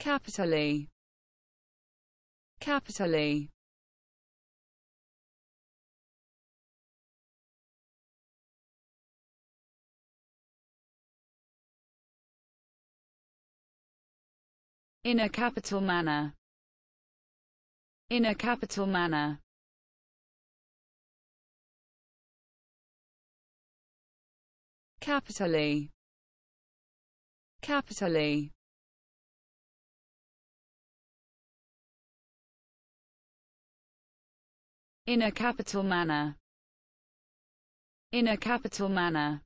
capitally capitally in a capital manner in a capital manner capitally capitally in a capital manner in a capital manner